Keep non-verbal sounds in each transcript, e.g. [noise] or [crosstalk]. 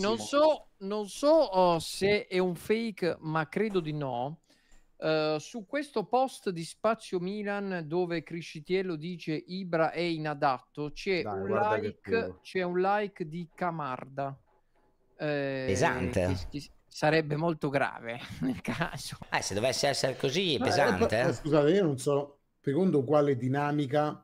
Bellissimo. Non so, non so oh, se è un fake, ma credo di no. Uh, su questo post di Spazio Milan dove Criscitiello dice Ibra è inadatto, c'è, Dai, un, like, c'è un, like, di Camarda. Eh, pesante. sarebbe molto grave [laughs] nel caso. Eh, se dovesse essere così, eh, pesante. Eh, eh, scusate, io non so secondo quale dinamica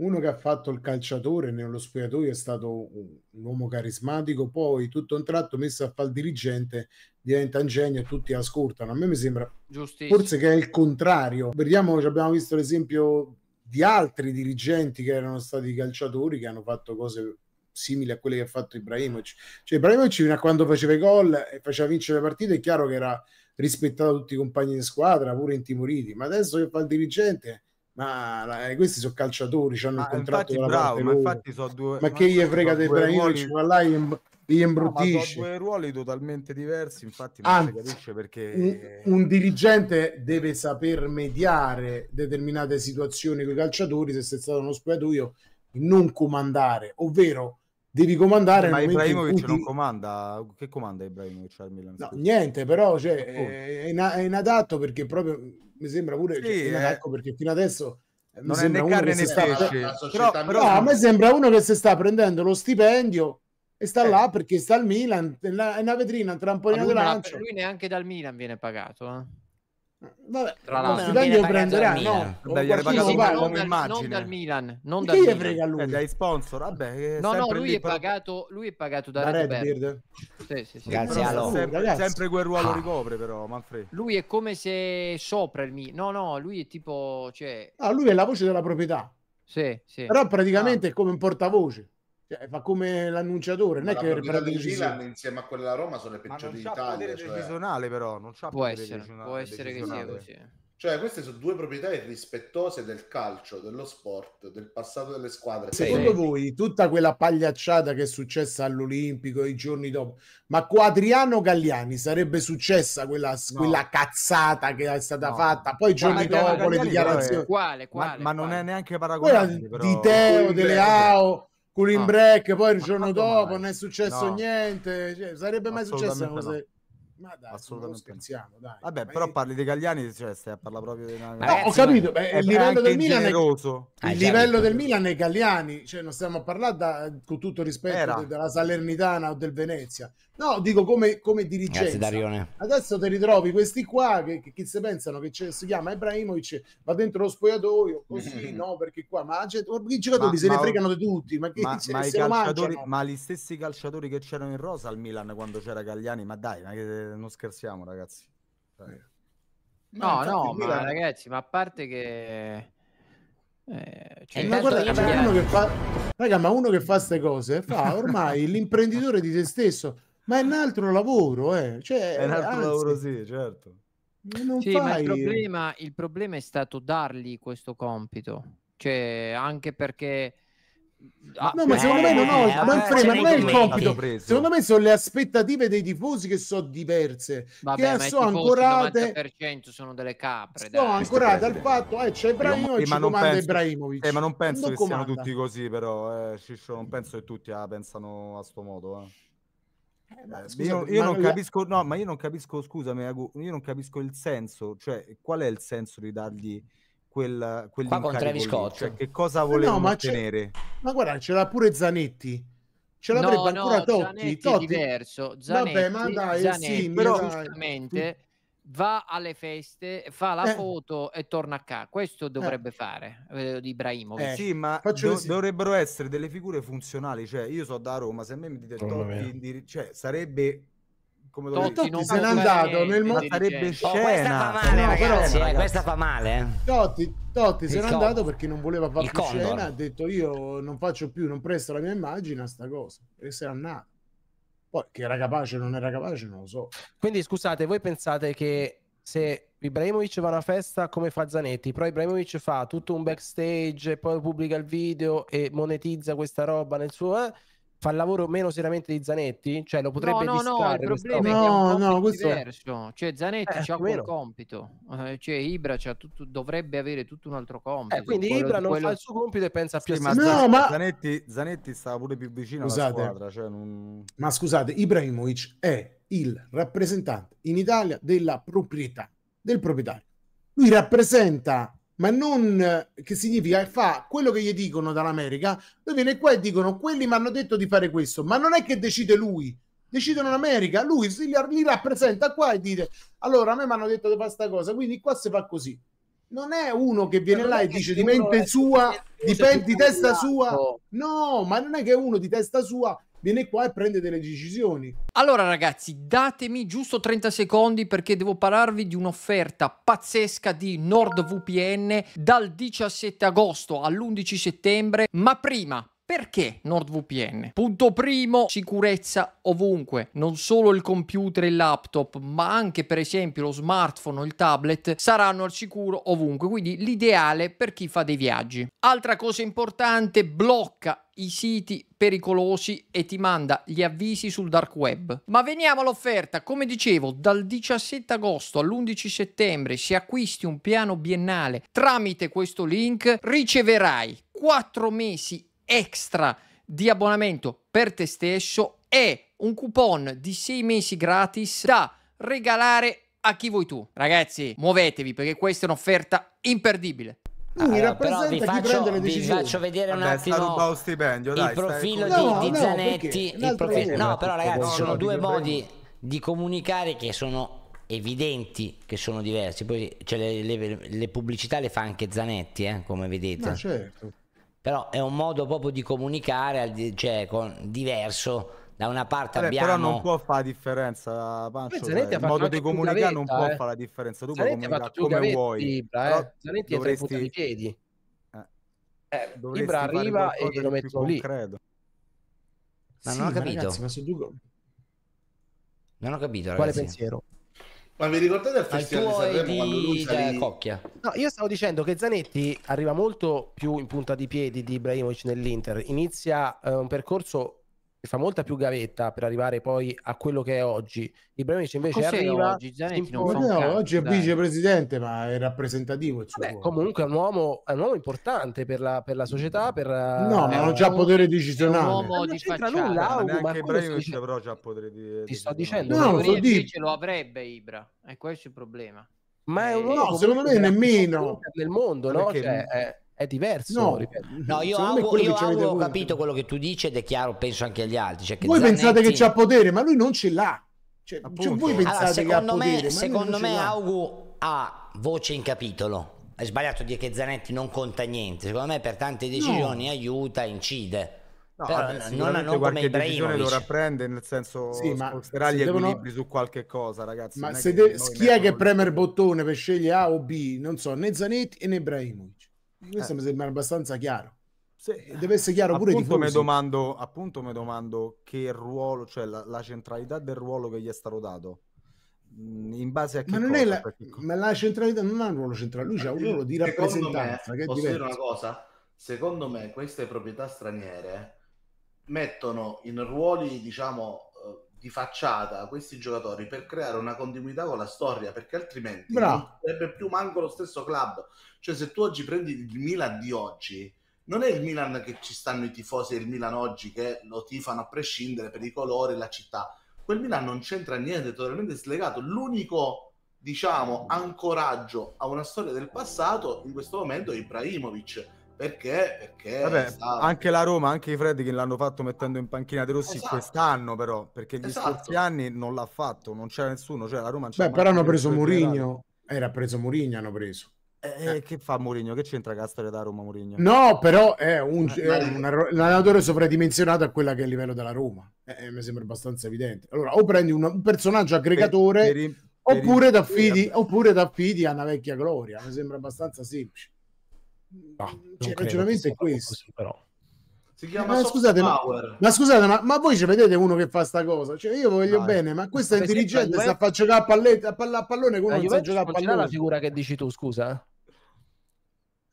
uno che ha fatto il calciatore nello spogliatoio è stato un, uomo carismatico, poi tutto un tratto messo a fare il dirigente diventa un genio e tutti ascoltano. A me mi sembra Giustissimo. forse che è il contrario. Vediamo, abbiamo visto l'esempio di altri dirigenti che erano stati calciatori che hanno fatto cose simili a quelle che ha fatto Ibrahimovic. Cioè Ibrahimovic fino a quando faceva i gol e faceva vincere le partite è chiaro che era rispettato da tutti i compagni di squadra, pure intimoriti, ma adesso che fa il dirigente ma eh, questi sono calciatori, hanno il contratto della bravo, ma, infatti so due, ma, ma che gli frega dei Ibrahimovic, ruoli... ma là gli, gli imbrutisce. No, due ruoli totalmente diversi, infatti non Anzi, si capisce perché... Un, un, dirigente deve saper mediare determinate situazioni con i calciatori, se sei stato uno spogliatoio, non comandare, ovvero devi comandare ma Ibrahimovic non comanda che comanda Ibrahimovic al Milan? No, niente però cioè, oh. è, è, inadatto perché proprio mi sembra pure sì, cioè, ecco perché fino adesso non è né carne né pesce sta... però, però, a me sembra uno che si sta prendendo lo stipendio e sta eh. là perché sta al Milan è una, è una vetrina un trampolino di lancio lui neanche dal Milan viene pagato eh? Vabbè, tra l'altro, Zidane lo prenderà, no? Dagli pagato sì, paga, non, dal, immagine. non dal Milan, non dal Milan. frega lui? Eh, dai sponsor, vabbè. No, no, lui è, pagato, lui è pagato da, da Red, Bird. Beard. Sì, sì, sì. Grazie a loro. Sempre, sempre quel ruolo ah. ricopre però, Manfred. Lui è come se sopra il Milan. No, no, lui è tipo... Cioè... Ah, lui è la voce della proprietà. Sì, sì. Però praticamente ah. è come un portavoce. Cioè, fa come l'annunciatore, non è che per la decisione insieme a quella della Roma sono le peggiori d'Italia. Non c'ha cioè... decisionale però, non c'ha può essere, può essere che sia così. Cioè, queste sono due proprietà irrispettose del calcio, dello sport, del passato delle squadre. Secondo sì. voi, tutta quella pagliacciata che è successa all'Olimpico i giorni dopo, ma con Adriano Galliani sarebbe successa quella, no. quella cazzata che è stata no. fatta? Poi i giorni dopo Galliani le dichiarazioni... Quale, quale, ma, ma non è neanche paragonabile, però. Di Teo, De Leao Cooling ah. break, poi il giorno dopo mai. non è successo no. niente, cioè, sarebbe mai successo una cosa? No. Ma dai, assolutamente scherziamo, dai. Vabbè, ma però è... parli di Gagliani, cioè stai a parlare proprio di una... No, ho capito, beh, il livello del Milan generoso. è... Il eh, livello certo, del certo. Milan è Gagliani, cioè non stiamo a parlare da, con tutto rispetto Era. della Salernitana o del Venezia. No, dico come, come dirigenza. Grazie, Adesso ti ritrovi questi qua che, che, che si pensano che si chiama Ibrahimovic, va dentro lo spogliatoio, così, mm-hmm. no, perché qua, ma cioè, i giocatori ma, se ma, ne fregano di tutti, ma, che, ma, ma, ma gli stessi calciatori che c'erano in rosa al Milan quando c'era Gagliani, ma dai, ma che non scherziamo, ragazzi. Dai. No, no, no ma ragazzi, ma a parte che... Eh, cioè, eh, ma guarda, ma uno che fa, raga, ma uno che fa queste cose fa ormai [laughs] l'imprenditore di se stesso, ma è un altro lavoro, eh. cioè, è un altro anzi, lavoro, sì, certo. Sì, fai... il, problema, il problema è stato dargli questo compito, cioè, anche perché Ah, no, ma secondo me eh, non, ho, eh, eh non, frema, eh, non è il compito. Secondo me sono le aspettative dei tifosi che sono diverse. Vabbè, che sono ancorate. Il 90% sono delle capre. Sono ancorate al fatto eh, c'è Ibrahimovic, ma non penso, Ibrahimovic. Eh, ma non penso non che comanda. siano tutti così, però, eh, non penso che tutti la ah, pensano a sto modo. Eh. Eh, ma, io, io non capisco, no, ma io non capisco, scusami, io non capisco il senso, cioè qual è il senso di dargli quel, quel con Travis Cioè, che cosa volevano eh, no, ma ottenere? Ma guarda, ce l'ha pure Zanetti. Ce l'avrebbe no, ancora no, Totti. Zanetti Totti. diverso. Zanetti, Vabbè, ma dai, Zanetti, sì, però giustamente va alle feste, fa la eh. foto e torna a casa. Questo eh. dovrebbe eh. fare eh, di Ibrahimovic. Eh. Sì, ma do- dovrebbero essere delle figure funzionali. Cioè, io so da Roma, se a me mi dite Totti, cioè, sarebbe come lo Totti non se n'è andato nel mondo sarebbe scena. Oh, questa fa male, no, ragazzi, però, eh, questa fa male. Eh. Totti, Totti se n'è andato perché non voleva fare più scena, ha detto io non faccio più, non presto la mia immagine a sta cosa e se n'è andato. Poi che era capace o non era capace non lo so. Quindi scusate, voi pensate che se Ibrahimovic va a una festa come fa Zanetti, però Ibrahimovic fa tutto un backstage poi pubblica il video e monetizza questa roba nel suo... Eh? fa il lavoro meno seriamente di Zanetti? Cioè, lo potrebbe no, no, no, il problema è che no, no, diverso. È... Cioè, Zanetti eh, ha quel compito, eh, cioè, Ibra tutto, dovrebbe avere tutto un altro compito. Eh, quindi Ibra non quello... fa il suo compito e pensa più sì, a no, ma... Zanetti, Zanetti stava pure più vicino scusate, alla squadra. Cioè non... Ma scusate, Ibrahimovic è il rappresentante in Italia della proprietà, del proprietario. Lui rappresenta ma non eh, che significa fa quello che gli dicono dall'America. Lui viene qua e dicono: Quelli mi hanno detto di fare questo, ma non è che decide lui, decidono l'America, Lui li, li rappresenta qua e dice: Allora, a me mi hanno detto di fare questa cosa, quindi qua si fa così. Non è uno che viene là e dice di mente sua, di testa sua. No, ma non è che uno di testa sua viene qua e prende delle decisioni. Allora ragazzi, datemi giusto 30 secondi perché devo parlarvi di un'offerta pazzesca di NordVPN dal 17 agosto all'11 settembre, ma prima perché NordVPN? Punto primo, sicurezza ovunque, non solo il computer e il laptop, ma anche per esempio lo smartphone o il tablet saranno al sicuro ovunque, quindi l'ideale per chi fa dei viaggi. Altra cosa importante, blocca i siti pericolosi e ti manda gli avvisi sul dark web. Ma veniamo all'offerta. Come dicevo, dal 17 agosto all'11 settembre, se acquisti un piano biennale tramite questo link, riceverai 4 mesi extra di abbonamento per te stesso e un coupon di 6 mesi gratis da regalare a chi vuoi tu. Ragazzi, muovetevi perché questa è un'offerta imperdibile. Allora, però vi faccio, vi faccio, vedere un attimo dai, il profilo stai... di, no, di no, Zanetti. Profilo... No, però ragazzi, no, sono due modi di comunicare che sono evidenti che sono diversi. Poi cioè, le, le, le, pubblicità le fa anche Zanetti, eh, come vedete. Certo. Però è un modo proprio di comunicare, cioè, con, diverso da una parte Vabbè, abbiamo... Però non può fare la differenza, Pancio. Cioè, Beh, il modo di comunicare gavetta, non può eh. fare la differenza. Tu Zanetti puoi comunicare come gavetti, vuoi. Ibra, eh. Zanetti dovresti... è tre di piedi. Eh. Eh, Ibra arriva e lo metto lì. Concreto. Ma sì, non ho capito. Ragazzi, ma su due... Non ho capito, ragazzi. Quale pensiero? Ma vi ricordate al Festival di Sanremo di... quando lui Cocchia. No, io stavo dicendo che Zanetti arriva molto più in punta di piedi di Ibrahimovic nell'Inter, inizia eh, un percorso che fa molta più gavetta per arrivare poi a quello che è oggi. Ibrahimovic invece Cos'è arriva oggi, Zanetti non no, oggi è vicepresidente, ma è rappresentativo. Vabbè, comunque è un, uomo, è un uomo importante per la, per la società. Per, no, eh, ma non c'ha potere decisionale. Un uomo non c'entra nulla. Ma neanche Ibrahimovic, però, c'ha potere di, Ti sto dicendo, no, no, invece lo avrebbe Ibra, è questo il problema. Ma è un eh, uomo no, secondo me nemmeno nel mondo, no? Cioè, è eh, è diverso. No, no io avevo diciamo capito quello che tu dici ed è chiaro, penso anche agli altri. Cioè voi Zanetti... pensate che c'ha potere, ma lui non ce l'ha. Cioè, cioè voi pensate allora, secondo me, potere, secondo me Augu ha voce in capitolo. È sbagliato dire che Zanetti non conta niente. Secondo me per tante decisioni no. aiuta, incide. No, vabbè, non, non qualche decisione dovrà prendere nel senso sì, ma sposterà gli devono... equilibri su qualche cosa ragazzi ma se de... chi è che preme il bottone per scegliere A o B non so né Zanetti né Ibrahimovic questo eh. mi sembra abbastanza chiaro. Se, eh, deve essere chiaro pure appunto di come... Mi domando, appunto mi domando che ruolo, cioè la, la centralità del ruolo che gli è stato dato mm, in base a che ma non cosa, è la, cioè, ma la centralità non ha un ruolo centrale lui ha un eh, ruolo di rappresentanza me, posso dire una cosa secondo me queste proprietà straniere mettono in ruoli diciamo di facciata questi giocatori per creare una continuità con la storia, perché altrimenti Bravo. non sarebbe più manco lo stesso club. Cioè, se tu oggi prendi il Milan di oggi, non è il Milan che ci stanno i tifosi del Milan oggi che lo tifano a prescindere per i colori, la città. Quel Milan non c'entra niente, è totalmente slegato. L'unico, diciamo, ancoraggio a una storia del passato in questo momento è Ibrahimovic perché? Perché Vabbè, esatto. anche la Roma, anche i Freddi che l'hanno fatto mettendo in panchina De Rossi esatto. quest'anno, però, perché gli esatto. scorsi anni non l'ha fatto, non c'era nessuno, cioè la Roma c'era Beh, però hanno preso Mourinho, era preso Mourinho hanno preso. Eh, eh. Che fa Mourinho? Che c'entra Castare da Roma Mourinho? No, però è un, eh, è un allenatore sovradimensionato a quella che è il livello della Roma. Eh, eh, mi sembra abbastanza evidente. Allora, o prendi un, un personaggio aggregatore per, per, per oppure, d'affidi, oppure d'affidi a una vecchia gloria. Mi sembra abbastanza semplice. No, cioè, il ragionamento è questo. Così, però. Si chiama ma scusate, ma, ma, scusate, ma, ma voi ci vedete uno che fa sta cosa? Cioè, io voglio Vai. bene, ma questo è dirigente sta a giocare a, pallet- a, pall- a pallone con non sa giocare a pallone. la figura che dici tu, scusa? Eh?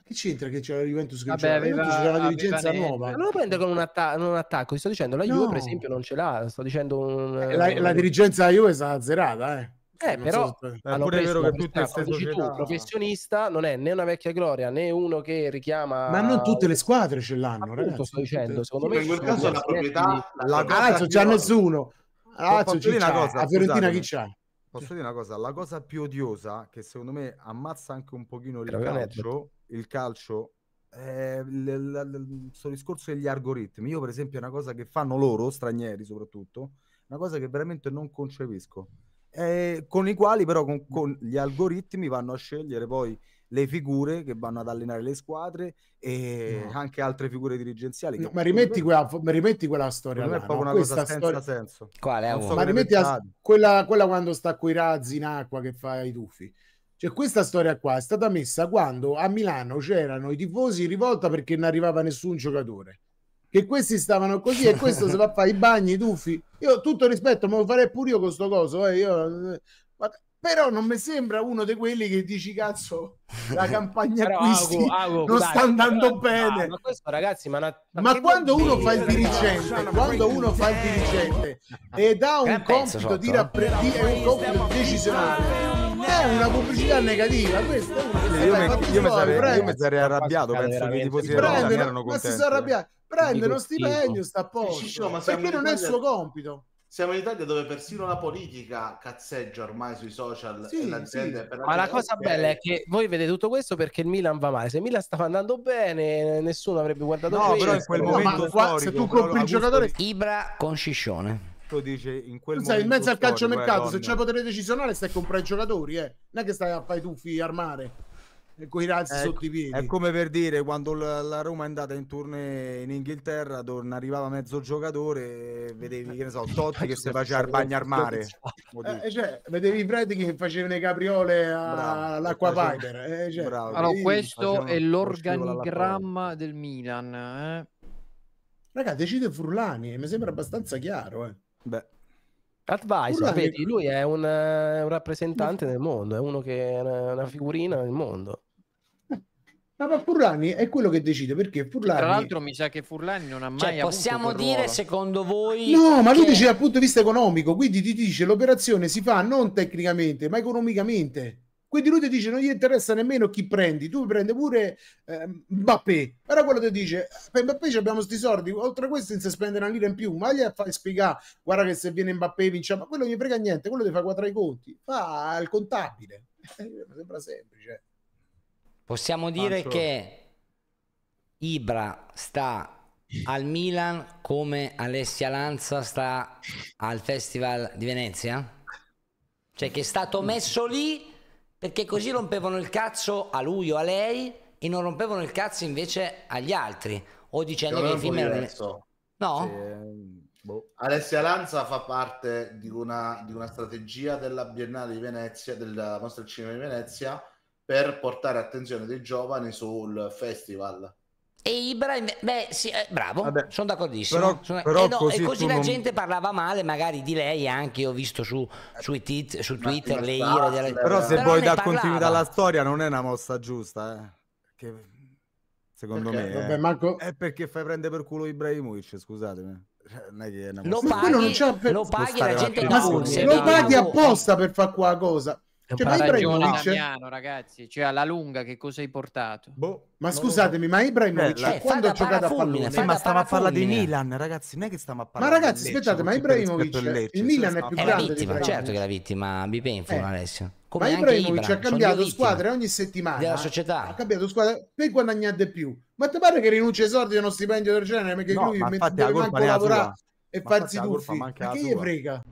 Che c'entra che c'è la Juventus che Vabbè, aveva, Juventus c'è una dirigenza ne... nuova. Non lo prende con un, atta- un attacco, ti sto dicendo, la no. Juve per esempio non ce l'ha, sto dicendo un... Eh, la, eh, la dirigenza della Juve è stata azzerata, eh. Eh, eh però so è pure vero che tutte queste società... tu, professionista non è né una vecchia gloria né uno che richiama Ma non tutte le squadre ce l'hanno, Appunto, sto dicendo, secondo me in quel caso la proprietà la Lazio c'ha nessuno. Lazio c'è una cosa, a Fiorentina chi c'ha? Posso dire una cosa, la cosa più odiosa che secondo me ammazza anche un pochino il calcio, il calcio eh, il, discorso degli algoritmi. Io, per esempio, è una cosa che fanno loro, stranieri soprattutto, una cosa che veramente non concepisco eh, con i quali però con, con gli algoritmi vanno a scegliere poi le figure che vanno ad allenare le squadre e no. anche altre figure dirigenziali. No, ma, rimetti quella, ma, rimetti quella, storia. Non là, è proprio no? una Questa cosa senza senso. Quale eh, so ma rimetti a... quella, quella, quando sta coi razzi in acqua che fa i tuffi. Cioè, questa storia qua è stata messa quando a Milano c'erano i tifosi in rivolta perché non arrivava nessun giocatore che questi stavano così e questo se va a fare i bagni, i tuffi. Io tutto rispetto, ma lo farei pure io con sto coso. Eh, io, eh, ma, però non mi sembra uno di quelli che dici cazzo la [laughs] campagna però, acquisti ago, non dai, sta andando però, bene ah, ma questo ragazzi ma, una, ma, ma quando uno fa il dirigente quando uno fa il dirigente e ha un compito, di, eh? un compito decisionale eh, è una pubblicità negativa questa è una io, me, io, mi sarei, arrabbiato penso che i tifosi della Roma erano contenti si sono arrabbiati prende uno stipendio sta a posto perché non è il suo compito siamo in Italia dove persino la politica cazzeggia ormai sui social. Sì, sì. Ma la cosa che... bella è che voi vedete tutto questo perché il Milan va male. Se il Milan stava andando bene, nessuno avrebbe guardato. No, però in quel no, momento storico, se tu compri il giocatore Ibra con Sciscione tu dici in quel tu sai, in mezzo al calcio mercato, eh, se c'è potere decisionale stai a comprare i giocatori, eh. Non è che stai a fare i tuffi armare eh, con i razzi ecco, sotto i piedi. È come per dire quando la Roma è andata in tournée in Inghilterra, torna, arrivava mezzo giocatore, vedevi che ne so, Totti [laughs] che si faceva il bagno al mare. Eh, cioè, vedevi i preti che facevano le capriole all'acqua Piper. Eh, cioè, allora, vedi, questo è l'organigramma del Milan. Eh. Raga, decide Furlani, eh, mi sembra abbastanza chiaro. Eh. Beh. Advisor, vedi, lui è un, eh, un rappresentante nel mondo, è uno che è una, una figurina nel mondo. No, ma Furlani è quello che decide perché Furlani. Tra l'altro, mi sa che Furlani non ha cioè, mai. Cioè, possiamo dire ruolo. secondo voi. No, ma lui dice dal punto di vista economico, quindi ti dice l'operazione si fa non tecnicamente, ma economicamente. Quindi lui ti dice: Non gli interessa nemmeno chi prendi, tu prendi pure eh, Mbappé. Però quello ti dice: Per Mbappé abbiamo sti soldi, oltre a questo si spendere una lira in più. Ma gli fai spiegare, guarda che se viene Mbappé vinciamo. quello gli frega niente, quello ti fa quadrare i conti, fa il contabile. [laughs] Sembra semplice. Possiamo dire Anzio. che Ibra sta al Milan come Alessia Lanza sta al Festival di Venezia? Cioè che è stato messo lì perché così rompevano il cazzo a lui o a lei e non rompevano il cazzo invece agli altri. O dicendo che il film era... Diverso. No? Sì. Eh, boh. Alessia Lanza fa parte di una, di una, strategia della Biennale di Venezia, della mostra del cinema di Venezia, per portare attenzione dei giovani sul festival. E Ibra, beh, sì, eh, bravo, Vabbè, sono d'accordissimo. Però, sono... però eh no, così e così la non... gente parlava male magari di lei anche, io ho visto su, su, tit, su Twitter le ire della... Però se vuoi dar continuità alla storia non è una mossa giusta, eh. Che... Secondo perché? me Vabbè, eh, Marco... è perché fai prendere per culo Ibrahimovic, scusatemi. Cioè, lo paghi, per... lo paghi, la gente la gente lo paghi apposta per fare qua cosa cioè, ma Ibrahimovic... Damiano, ragazzi, cioè alla lunga che cosa hai portato? Boh, ma scusatemi, ma Ibrahimovic eh, quando ha giocato a pallone? Sì, ma stava a parlare di Milan, ragazzi, non è che stiamo a parlare Ma ragazzi, aspettate, ma Ibrahimovic, il Milan è più grande vittima, certo che è la vittima, mi Bipenfo, eh. Alessio. Come ma Ibrahimovic ha cambiato squadre ogni settimana della società ha cambiato squadra per guadagnare di più ma ti pare che rinuncia ai soldi a uno stipendio del genere perché no, lui ma infatti, deve manco lavorare e farsi tuffi ma che gli frega